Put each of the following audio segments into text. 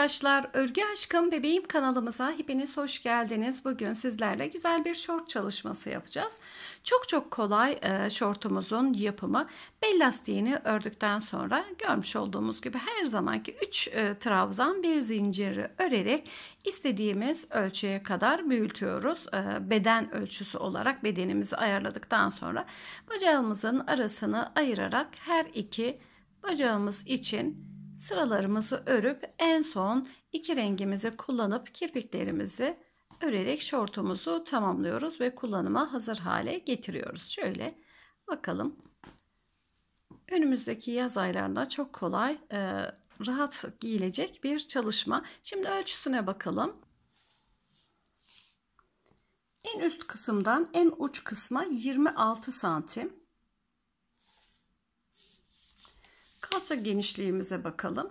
arkadaşlar, Örgü Aşkım Bebeğim kanalımıza hepiniz hoş geldiniz. Bugün sizlerle güzel bir şort çalışması yapacağız. Çok çok kolay e, şortumuzun yapımı. Bel lastiğini ördükten sonra görmüş olduğumuz gibi her zamanki 3 e, trabzan bir zinciri örerek istediğimiz ölçüye kadar büyütüyoruz. E, beden ölçüsü olarak bedenimizi ayarladıktan sonra bacağımızın arasını ayırarak her iki bacağımız için sıralarımızı örüp en son iki rengimizi kullanıp kirpiklerimizi örerek şortumuzu tamamlıyoruz ve kullanıma hazır hale getiriyoruz. Şöyle bakalım. Önümüzdeki yaz aylarında çok kolay, e, rahat giyilecek bir çalışma. Şimdi ölçüsüne bakalım. En üst kısımdan en uç kısma 26 santim. Kalça genişliğimize bakalım.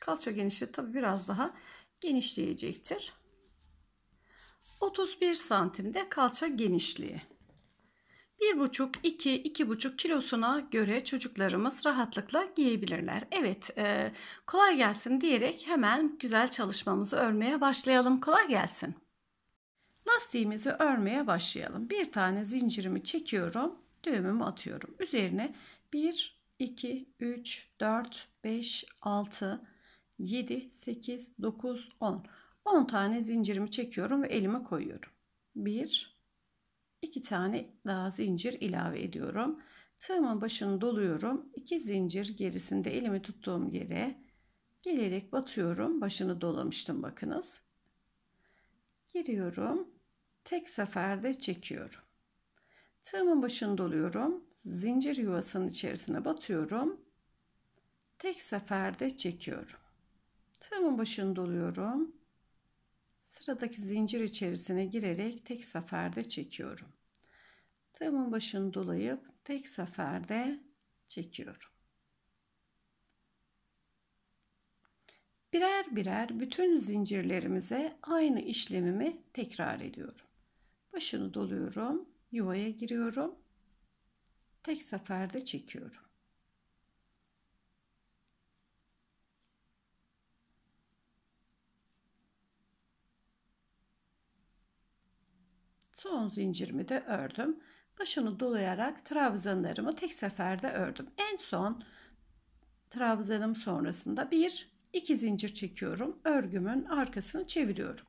Kalça genişliği tabi biraz daha genişleyecektir. 31 santimde kalça genişliği. 1,5, 2, 2,5 kilosuna göre çocuklarımız rahatlıkla giyebilirler. Evet, e, kolay gelsin diyerek hemen güzel çalışmamızı örmeye başlayalım. Kolay gelsin. Lastiğimizi örmeye başlayalım. Bir tane zincirimi çekiyorum, düğümümü atıyorum. Üzerine 1, 2, 3, 4, 5, 6, 7, 8, 9, 10. 10 tane zincirimi çekiyorum ve elime koyuyorum. 1, 2 tane daha zincir ilave ediyorum. Tığımın başını doluyorum. 2 zincir gerisinde elimi tuttuğum yere gelerek batıyorum. Başını dolamıştım bakınız. Giriyorum. Tek seferde çekiyorum. Tığımın başını doluyorum zincir yuvasının içerisine batıyorum. Tek seferde çekiyorum. Tığımın başını doluyorum. Sıradaki zincir içerisine girerek tek seferde çekiyorum. Tığımın başını dolayıp tek seferde çekiyorum. Birer birer bütün zincirlerimize aynı işlemimi tekrar ediyorum. Başını doluyorum, yuvaya giriyorum tek seferde çekiyorum. Son zincirimi de ördüm. Başını dolayarak trabzanlarımı tek seferde ördüm. En son trabzanım sonrasında bir iki zincir çekiyorum. Örgümün arkasını çeviriyorum.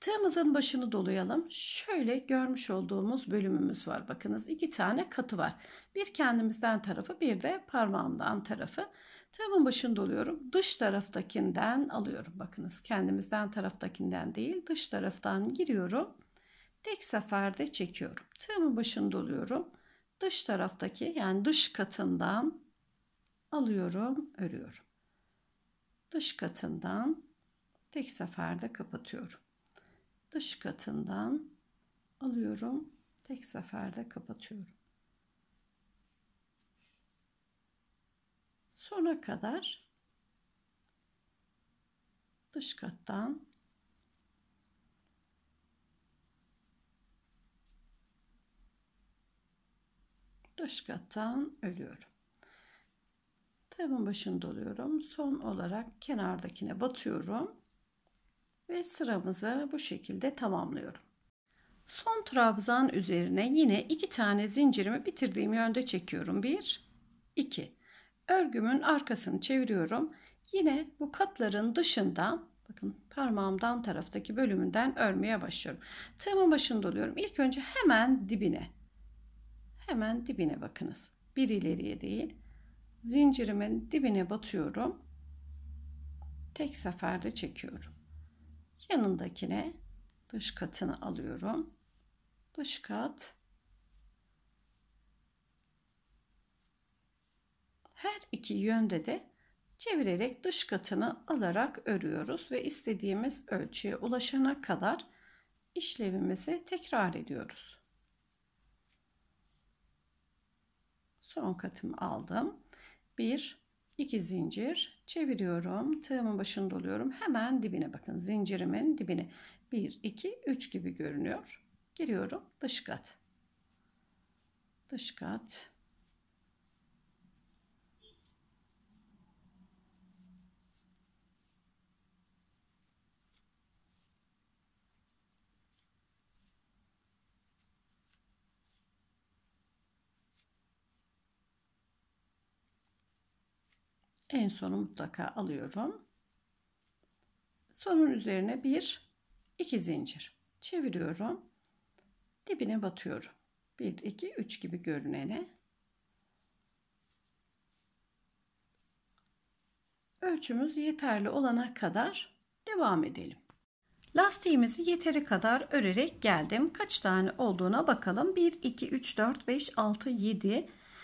Tığımızın başını dolayalım. Şöyle görmüş olduğumuz bölümümüz var. Bakınız iki tane katı var. Bir kendimizden tarafı bir de parmağımdan tarafı. Tığımın başını doluyorum. Dış taraftakinden alıyorum. Bakınız kendimizden taraftakinden değil dış taraftan giriyorum. Tek seferde çekiyorum. Tığımın başını doluyorum. Dış taraftaki yani dış katından alıyorum, örüyorum. Dış katından tek seferde kapatıyorum dış katından alıyorum. Tek seferde kapatıyorum. Sona kadar dış kattan dış kattan ölüyorum. Tığımın başını doluyorum. Son olarak kenardakine batıyorum ve sıramızı bu şekilde tamamlıyorum. Son trabzan üzerine yine iki tane zincirimi bitirdiğim yönde çekiyorum. 1 2 Örgümün arkasını çeviriyorum. Yine bu katların dışından bakın parmağımdan taraftaki bölümünden örmeye başlıyorum. Tığımın başında oluyorum. İlk önce hemen dibine. Hemen dibine bakınız. Bir ileriye değil. Zincirimin dibine batıyorum. Tek seferde çekiyorum yanındakine dış katını alıyorum. Dış kat her iki yönde de çevirerek dış katını alarak örüyoruz ve istediğimiz ölçüye ulaşana kadar işlevimizi tekrar ediyoruz. Son katımı aldım. 1 2 zincir çeviriyorum. Tığımın başını doluyorum. Hemen dibine bakın. Zincirimin dibine 1, 2, 3 gibi görünüyor. Giriyorum. Dış kat. Dış kat. en sonu mutlaka alıyorum. Sonun üzerine bir iki zincir çeviriyorum. Dibine batıyorum. 1 2 3 gibi görünene ölçümüz yeterli olana kadar devam edelim. Lastiğimizi yeteri kadar örerek geldim. Kaç tane olduğuna bakalım. 1 2 3 4 5 6 7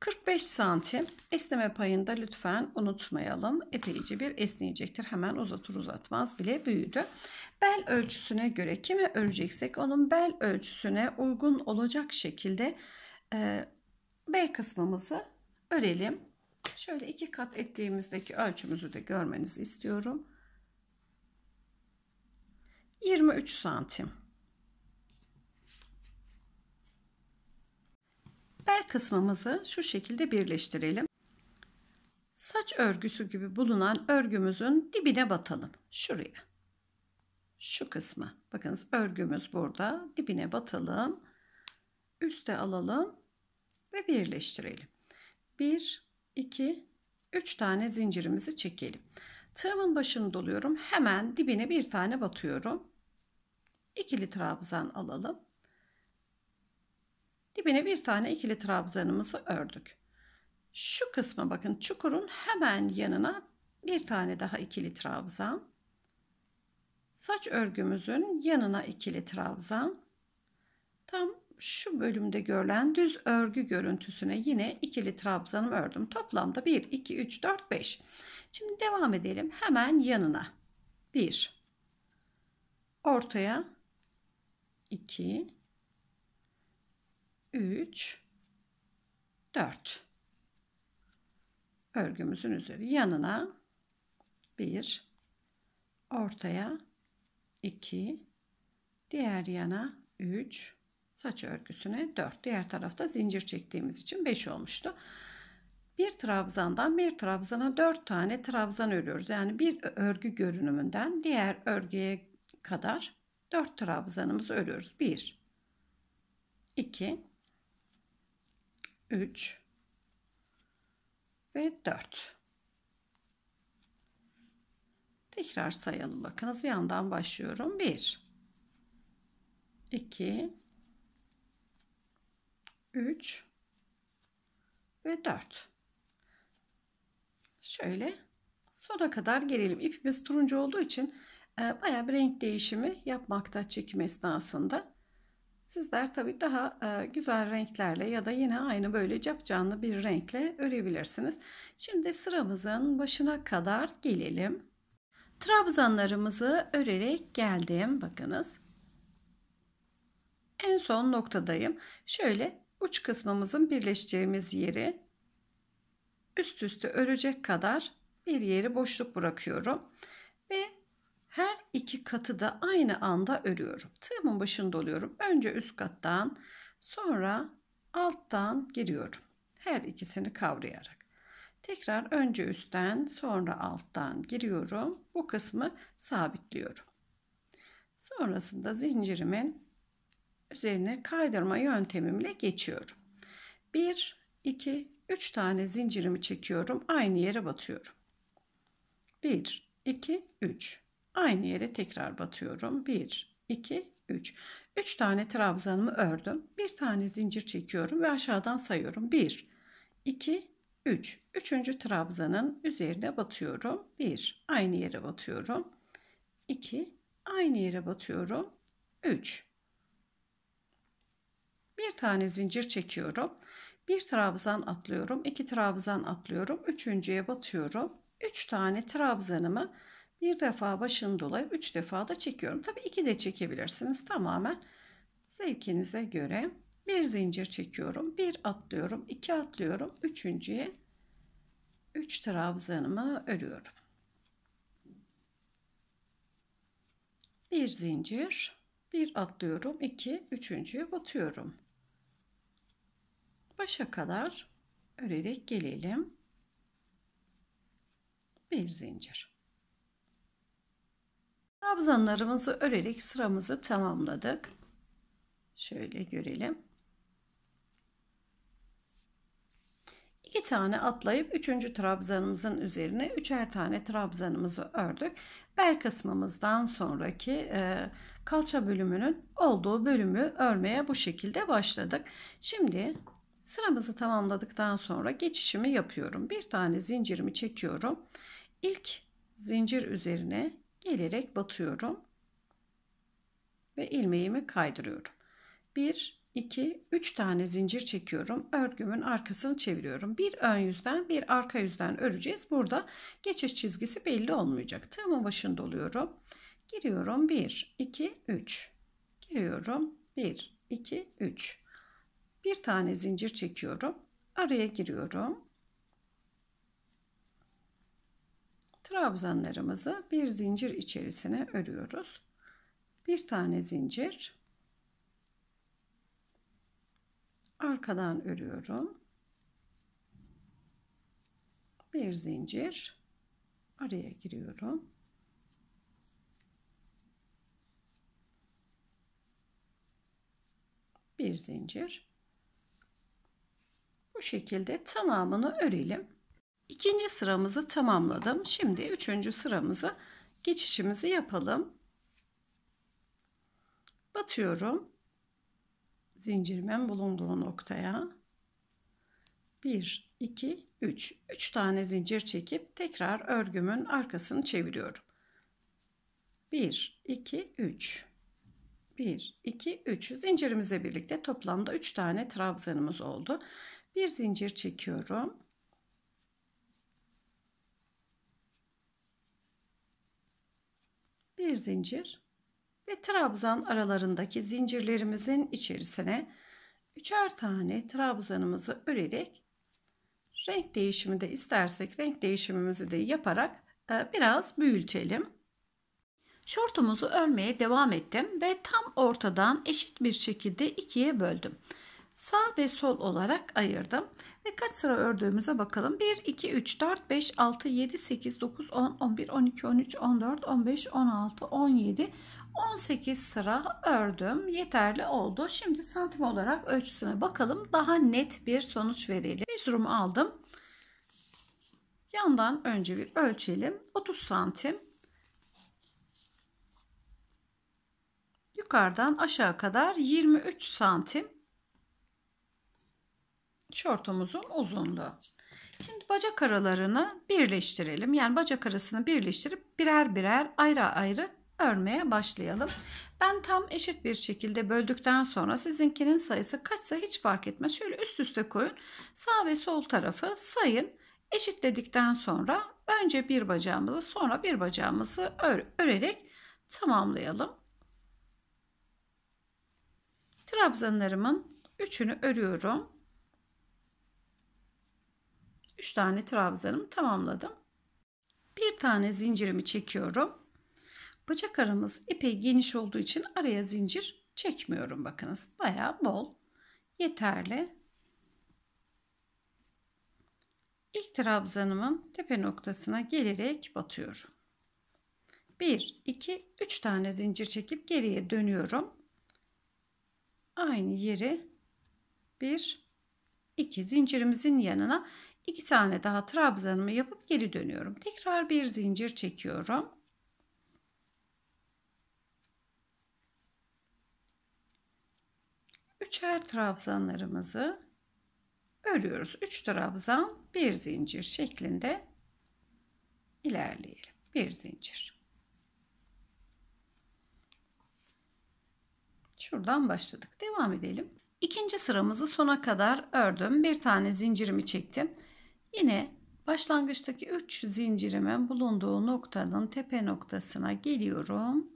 45 santim esneme payında lütfen unutmayalım. Epeyce bir esneyecektir. Hemen uzatır uzatmaz bile büyüdü. Bel ölçüsüne göre kime öreceksek onun bel ölçüsüne uygun olacak şekilde e, B kısmımızı örelim. Şöyle iki kat ettiğimizdeki ölçümüzü de görmenizi istiyorum. 23 santim. Bel kısmımızı şu şekilde birleştirelim. Saç örgüsü gibi bulunan örgümüzün dibine batalım. Şuraya. Şu kısmı. Bakınız örgümüz burada. Dibine batalım. Üste alalım ve birleştirelim. 1 2 3 tane zincirimizi çekelim. Tığımın başını doluyorum. Hemen dibine bir tane batıyorum. İkili trabzan alalım. Dibine bir tane ikili trabzanımızı ördük. Şu kısma bakın çukurun hemen yanına bir tane daha ikili trabzan. Saç örgümüzün yanına ikili trabzan. Tam şu bölümde görülen düz örgü görüntüsüne yine ikili trabzanımı ördüm. Toplamda 1, 2, 3, 4, 5. Şimdi devam edelim. Hemen yanına. 1. Ortaya 2 3 4 örgümüzün üzeri yanına 1 ortaya 2 diğer yana 3 saç örgüsüne 4 diğer tarafta zincir çektiğimiz için 5 olmuştu bir trabzandan bir trabzana 4 tane trabzan örüyoruz yani bir örgü görünümünden diğer örgüye kadar 4 trabzanımızı örüyoruz 1 2 3 ve 4. Tekrar sayalım. Bakınız yandan başlıyorum. 1 2 3 ve 4. Şöyle sona kadar gelelim. İpimiz turuncu olduğu için e, baya bir renk değişimi yapmakta çekim esnasında. Sizler tabii daha e, güzel renklerle ya da yine aynı böyle canlı bir renkle örebilirsiniz. Şimdi sıramızın başına kadar gelelim. Trabzanlarımızı örerek geldim. Bakınız. En son noktadayım. Şöyle uç kısmımızın birleşeceğimiz yeri üst üste örecek kadar bir yeri boşluk bırakıyorum. Her iki katı da aynı anda örüyorum. Tığımın başında oluyorum. Önce üst kattan sonra alttan giriyorum. Her ikisini kavrayarak. Tekrar önce üstten sonra alttan giriyorum. Bu kısmı sabitliyorum. Sonrasında zincirimin üzerine kaydırma yöntemimle geçiyorum. 1, 2, 3 tane zincirimi çekiyorum. Aynı yere batıyorum. 1, 2, 3. Aynı yere tekrar batıyorum. 1, 2, 3. 3 tane trabzanımı ördüm. Bir tane zincir çekiyorum ve aşağıdan sayıyorum. 1, 2, 3. 3. trabzanın üzerine batıyorum. 1. Aynı yere batıyorum. 2. Aynı yere batıyorum. 3. Bir tane zincir çekiyorum. Bir trabzan atlıyorum. iki trabzan atlıyorum. Üçüncüye batıyorum. 3 tane trabzanımı bir defa başını dolayıp üç defa da çekiyorum. Tabii iki de çekebilirsiniz. Tamamen zevkinize göre bir zincir çekiyorum. Bir atlıyorum. iki atlıyorum. Üçüncüye üç trabzanımı örüyorum. Bir zincir. Bir atlıyorum. iki üçüncüye batıyorum. Başa kadar örerek gelelim. Bir zincir. Trabzanlarımızı örerek sıramızı tamamladık. Şöyle görelim. İki tane atlayıp üçüncü trabzanımızın üzerine üçer tane trabzanımızı ördük. Bel kısmımızdan sonraki e, kalça bölümünün olduğu bölümü örmeye bu şekilde başladık. Şimdi sıramızı tamamladıktan sonra geçişimi yapıyorum. Bir tane zincirimi çekiyorum. İlk zincir üzerine gelerek batıyorum ve ilmeğimi kaydırıyorum. 1 2 3 tane zincir çekiyorum. Örgümün arkasını çeviriyorum. Bir ön yüzden, bir arka yüzden öreceğiz. Burada geçiş çizgisi belli olmayacak. Tığımın başında oluyorum. Giriyorum. 1 2 3. Giriyorum. 1 2 3. Bir tane zincir çekiyorum. Araya giriyorum. trabzanlarımızı bir zincir içerisine örüyoruz. Bir tane zincir arkadan örüyorum. Bir zincir araya giriyorum. Bir zincir bu şekilde tamamını örelim. İkinci sıramızı tamamladım. Şimdi üçüncü sıramızı geçişimizi yapalım. Batıyorum. Zincirimin bulunduğu noktaya. 1, 2, 3. 3 tane zincir çekip tekrar örgümün arkasını çeviriyorum. 1, 2, 3. 1, 2, 3. Zincirimize birlikte toplamda 3 tane trabzanımız oldu. Bir zincir çekiyorum. bir zincir ve trabzan aralarındaki zincirlerimizin içerisine üçer tane trabzanımızı örerek renk değişimi de istersek renk değişimimizi de yaparak e, biraz büyütelim. Şortumuzu örmeye devam ettim ve tam ortadan eşit bir şekilde ikiye böldüm sağ ve sol olarak ayırdım. Ve kaç sıra ördüğümüze bakalım. 1, 2, 3, 4, 5, 6, 7, 8, 9, 10, 11, 12, 13, 14, 15, 16, 17, 18 sıra ördüm. Yeterli oldu. Şimdi santim olarak ölçüsüne bakalım. Daha net bir sonuç verelim. Mezurumu aldım. Yandan önce bir ölçelim. 30 santim. Yukarıdan aşağı kadar 23 santim şortumuzun uzunluğu. Şimdi bacak aralarını birleştirelim. Yani bacak arasını birleştirip birer birer ayrı ayrı örmeye başlayalım. Ben tam eşit bir şekilde böldükten sonra sizinkinin sayısı kaçsa hiç fark etmez. Şöyle üst üste koyun. Sağ ve sol tarafı sayın. Eşitledikten sonra önce bir bacağımızı sonra bir bacağımızı ör, örerek tamamlayalım. Trabzanlarımın üçünü örüyorum. 3 tane trabzanımı tamamladım. Bir tane zincirimi çekiyorum. Bacak aramız epey geniş olduğu için araya zincir çekmiyorum bakınız. baya bol. Yeterli. İlk trabzanımın tepe noktasına gelerek batıyorum. 1, 2, 3 tane zincir çekip geriye dönüyorum. Aynı yeri 1, 2 zincirimizin yanına 2 tane daha trabzanımı yapıp geri dönüyorum. Tekrar bir zincir çekiyorum. Üçer trabzanlarımızı örüyoruz. 3 trabzan, bir zincir şeklinde ilerleyelim. Bir zincir. Şuradan başladık. Devam edelim. İkinci sıramızı sona kadar ördüm. Bir tane zincirimi çektim. Yine başlangıçtaki 3 zincirimin bulunduğu noktanın tepe noktasına geliyorum.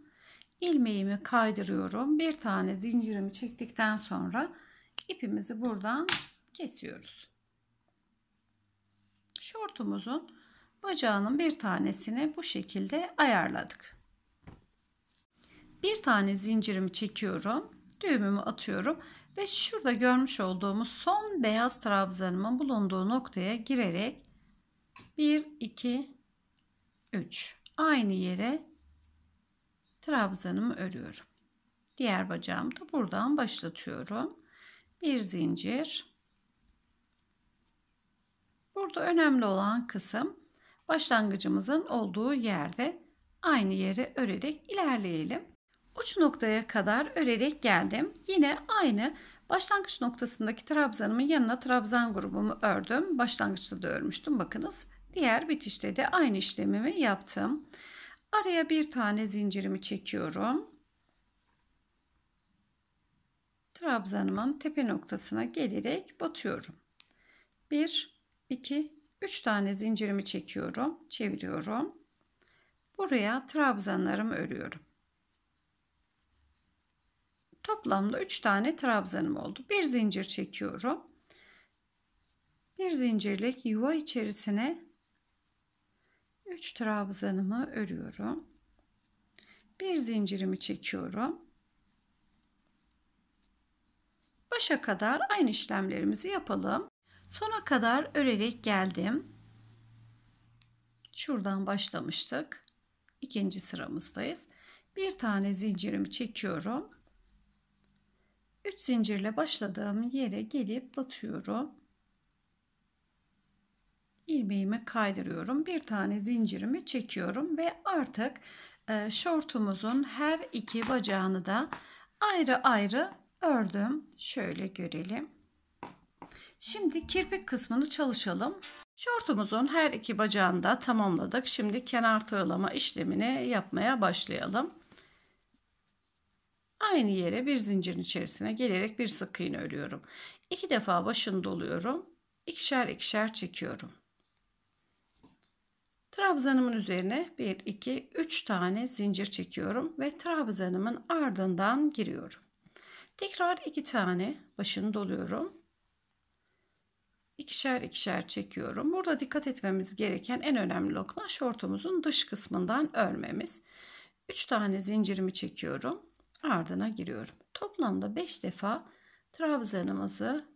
Ilmeğimi kaydırıyorum. Bir tane zincirimi çektikten sonra ipimizi buradan kesiyoruz. Şortumuzun bacağının bir tanesini bu şekilde ayarladık. Bir tane zincirimi çekiyorum. Düğümümü atıyorum ve şurada görmüş olduğumuz son beyaz trabzanımın bulunduğu noktaya girerek 1, 2, 3 aynı yere trabzanımı örüyorum. Diğer bacağımı da buradan başlatıyorum. Bir zincir. Burada önemli olan kısım başlangıcımızın olduğu yerde aynı yere örerek ilerleyelim uç noktaya kadar örerek geldim. Yine aynı başlangıç noktasındaki trabzanımın yanına trabzan grubumu ördüm. Başlangıçta da örmüştüm bakınız. Diğer bitişte de aynı işlemimi yaptım. Araya bir tane zincirimi çekiyorum. Trabzanımın tepe noktasına gelerek batıyorum. 1, 2, 3 tane zincirimi çekiyorum. Çeviriyorum. Buraya trabzanlarımı örüyorum toplamda 3 tane trabzanım oldu. Bir zincir çekiyorum. Bir zincirlik yuva içerisine 3 trabzanımı örüyorum. Bir zincirimi çekiyorum. Başa kadar aynı işlemlerimizi yapalım. Sona kadar örerek geldim. Şuradan başlamıştık. İkinci sıramızdayız. Bir tane zincirimi çekiyorum. 3 zincirle başladığım yere gelip batıyorum. ilmeğimi kaydırıyorum. Bir tane zincirimi çekiyorum ve artık e, şortumuzun her iki bacağını da ayrı ayrı ördüm. Şöyle görelim. Şimdi kirpik kısmını çalışalım. Şortumuzun her iki bacağını da tamamladık. Şimdi kenar tığlama işlemini yapmaya başlayalım. Aynı yere bir zincirin içerisine gelerek bir sık iğne örüyorum. İki defa başını doluyorum. İkişer ikişer çekiyorum. Trabzanımın üzerine 1, 2, 3 tane zincir çekiyorum ve trabzanımın ardından giriyorum. Tekrar 2 tane başını doluyorum. İkişer ikişer çekiyorum. Burada dikkat etmemiz gereken en önemli nokta şortumuzun dış kısmından örmemiz. 3 tane zincirimi çekiyorum ardına giriyorum. Toplamda 5 defa trabzanımızı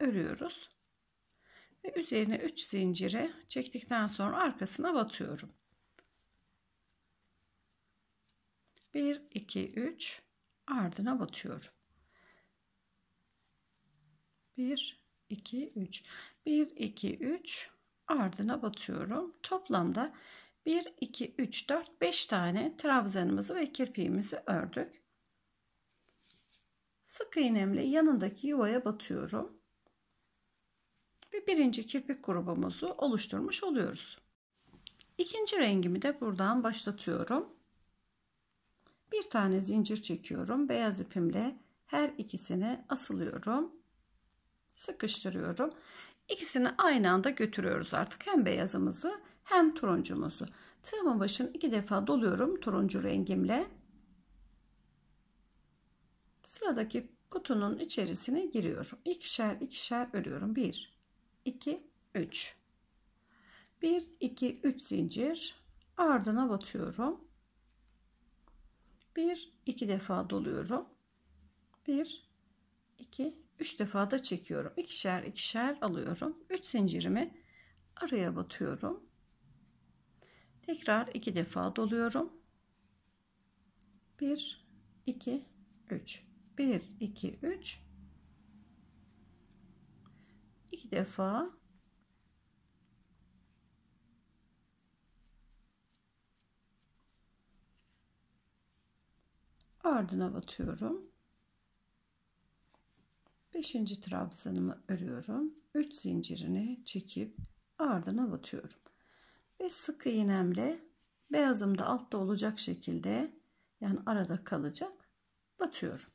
örüyoruz. Ve üzerine 3 zinciri çektikten sonra arkasına batıyorum. 1, 2, 3 ardına batıyorum. 1, 2, 3. 1, 2, 3 ardına batıyorum. Toplamda 1, 2, 3, 4, 5 tane trabzanımızı ve kirpiğimizi ördük. Sık iğnemle yanındaki yuvaya batıyorum. Ve birinci kirpik grubumuzu oluşturmuş oluyoruz. İkinci rengimi de buradan başlatıyorum. Bir tane zincir çekiyorum. Beyaz ipimle her ikisini asılıyorum. Sıkıştırıyorum. İkisini aynı anda götürüyoruz artık. Hem beyazımızı hem turuncumuzu. Tığımın başını iki defa doluyorum turuncu rengimle. Sıradaki kutunun içerisine giriyorum. İkişer ikişer örüyorum. 1, 2, 3. 1, 2, 3 zincir. Ardına batıyorum. 1, 2 defa doluyorum. 1, 2, 3 defa da çekiyorum. İkişer ikişer alıyorum. 3 zincirimi araya batıyorum. Tekrar 2 defa doluyorum. 1, 2, 3. 1 2 3 iki defa ardına batıyorum 5. trabzanımı örüyorum 3 zincirini çekip ardına batıyorum ve sık iğnemle beyazım da altta olacak şekilde yani arada kalacak batıyorum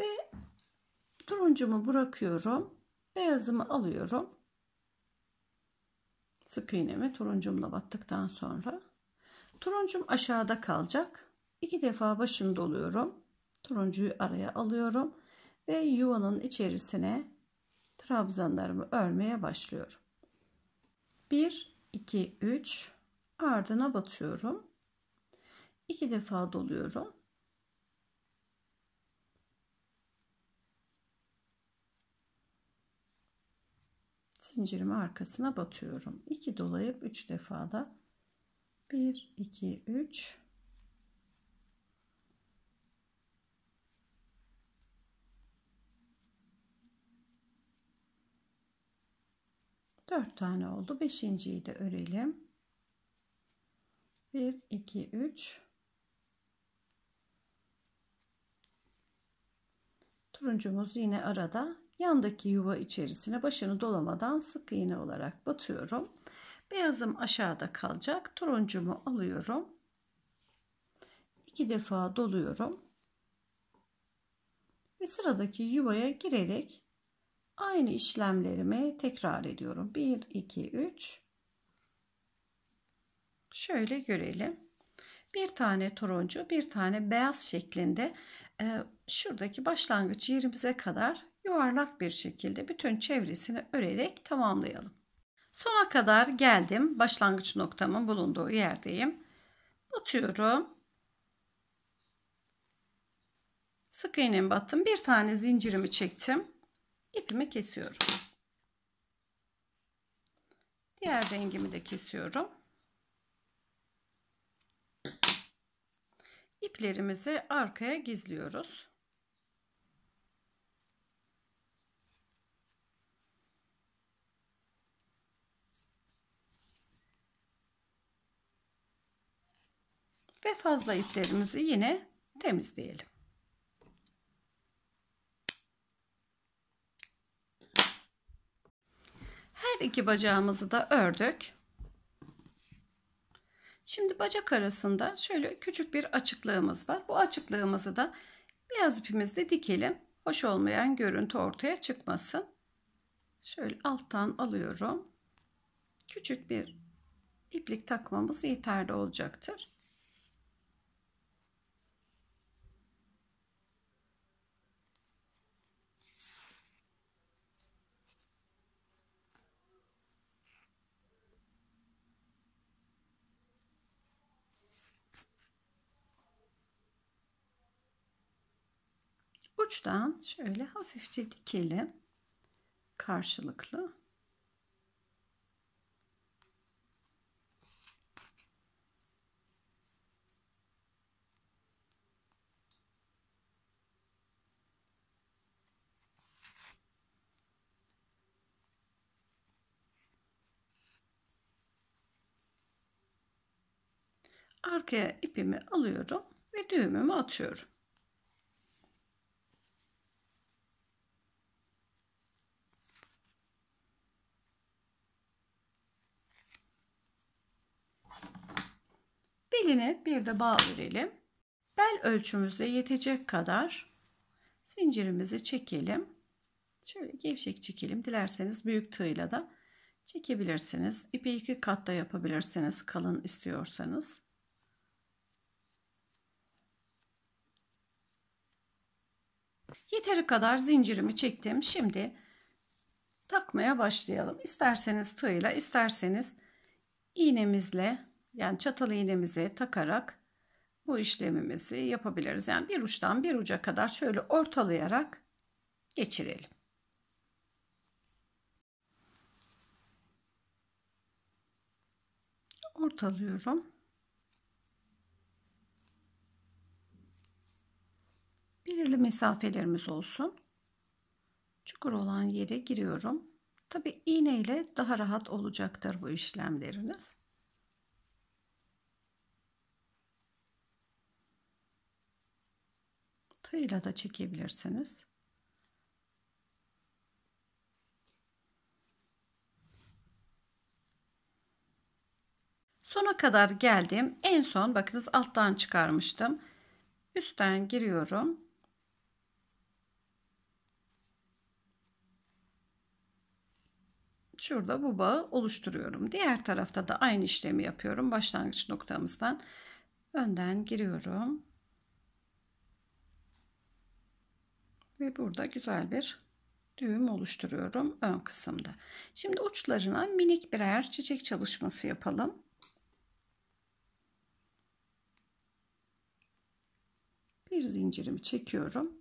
ve turuncumu bırakıyorum. Beyazımı alıyorum. Sık iğnemi turuncumla battıktan sonra. Turuncum aşağıda kalacak. İki defa başını doluyorum. Turuncuyu araya alıyorum. Ve yuvanın içerisine trabzanlarımı örmeye başlıyorum. 1, 2, 3 ardına batıyorum. iki defa doluyorum. zincirimi arkasına batıyorum. 2 dolayıp 3 defa da 1 2 3 4 tane oldu. 5.'yi de örelim. 1 2 3 Turuncumuz yine arada Yandaki yuva içerisine başını dolamadan sık iğne olarak batıyorum. Beyazım aşağıda kalacak. Turuncumu alıyorum. İki defa doluyorum. Ve sıradaki yuvaya girerek aynı işlemlerimi tekrar ediyorum. 1, 2, 3. Şöyle görelim. Bir tane turuncu, bir tane beyaz şeklinde e, şuradaki başlangıç yerimize kadar yuvarlak bir şekilde bütün çevresini örerek tamamlayalım. Sona kadar geldim. Başlangıç noktamın bulunduğu yerdeyim. Batıyorum. Sık iğnemi battım. Bir tane zincirimi çektim. İpimi kesiyorum. Diğer rengimi de kesiyorum. İplerimizi arkaya gizliyoruz. Ve fazla iplerimizi yine temizleyelim. Her iki bacağımızı da ördük. Şimdi bacak arasında şöyle küçük bir açıklığımız var. Bu açıklığımızı da beyaz ipimizle dikelim. Hoş olmayan görüntü ortaya çıkmasın. Şöyle alttan alıyorum. Küçük bir iplik takmamız yeterli olacaktır. uçtan şöyle hafifçe dikelim. Karşılıklı. Arkaya ipimi alıyorum ve düğümümü atıyorum. Beline bir de bağ verelim. Bel ölçümüze yetecek kadar zincirimizi çekelim. Şöyle gevşek çekelim. Dilerseniz büyük tığla da çekebilirsiniz. İpi iki katta yapabilirsiniz kalın istiyorsanız. Yeteri kadar zincirimi çektim. Şimdi takmaya başlayalım. İsterseniz tığla, isterseniz iğnemizle yani çatal iğnemizi takarak bu işlemimizi yapabiliriz. Yani bir uçtan bir uca kadar şöyle ortalayarak geçirelim. Ortalıyorum. Belirli mesafelerimiz olsun. Çukur olan yere giriyorum. Tabi iğneyle daha rahat olacaktır bu işlemleriniz. Tığla da çekebilirsiniz. Sona kadar geldim. En son bakınız alttan çıkarmıştım. Üstten giriyorum. Şurada bu bağı oluşturuyorum. Diğer tarafta da aynı işlemi yapıyorum. Başlangıç noktamızdan önden giriyorum. Ve burada güzel bir düğüm oluşturuyorum ön kısımda. Şimdi uçlarına minik birer çiçek çalışması yapalım. Bir zincirimi çekiyorum.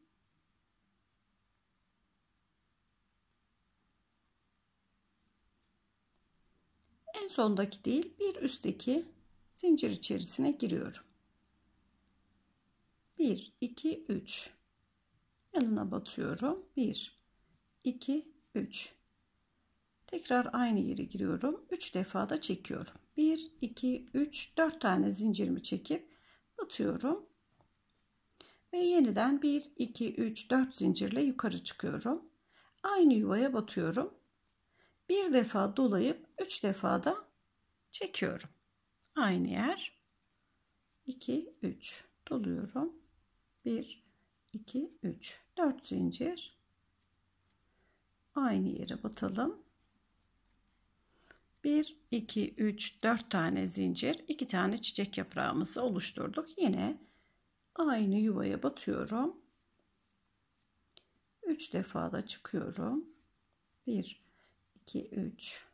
En sondaki değil bir üstteki zincir içerisine giriyorum. 1, 2, 3 yanına batıyorum 1 2 3 tekrar aynı yere giriyorum 3 defa da çekiyorum 1 2 3 4 tane zincirimi çekip batıyorum ve yeniden 1 2 3 4 zincirle yukarı çıkıyorum aynı yuvaya batıyorum bir defa dolayıp 3 defa da çekiyorum aynı yer 2 3 doluyorum 1 2 3 4 zincir aynı yere batalım 1 2 3 4 tane zincir 2 tane çiçek yaprağımızı oluşturduk yine aynı yuvaya batıyorum 3 defa da çıkıyorum 1 2 3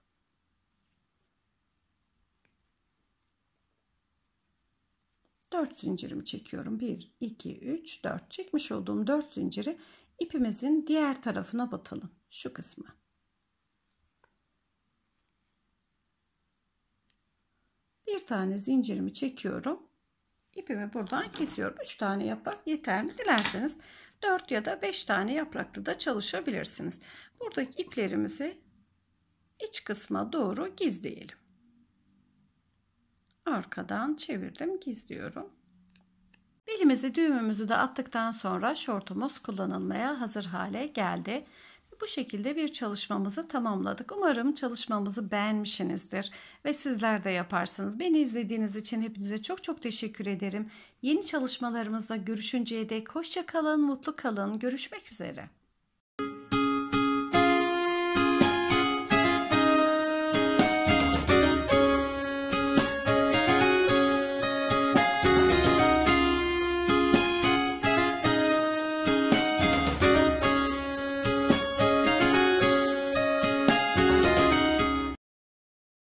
4 zincirimi çekiyorum. 1, 2, 3, 4. Çekmiş olduğum 4 zinciri ipimizin diğer tarafına batalım. Şu kısmı. Bir tane zincirimi çekiyorum. İpimi buradan kesiyorum. 3 tane yaprak yeterli. Dilerseniz 4 ya da 5 tane yaprakta da çalışabilirsiniz. Buradaki iplerimizi iç kısma doğru gizleyelim arkadan çevirdim gizliyorum. Belimizi düğümümüzü de attıktan sonra şortumuz kullanılmaya hazır hale geldi. Bu şekilde bir çalışmamızı tamamladık. Umarım çalışmamızı beğenmişsinizdir ve sizler de yaparsınız. Beni izlediğiniz için hepinize çok çok teşekkür ederim. Yeni çalışmalarımızda görüşünceye dek hoşça kalın, mutlu kalın. Görüşmek üzere.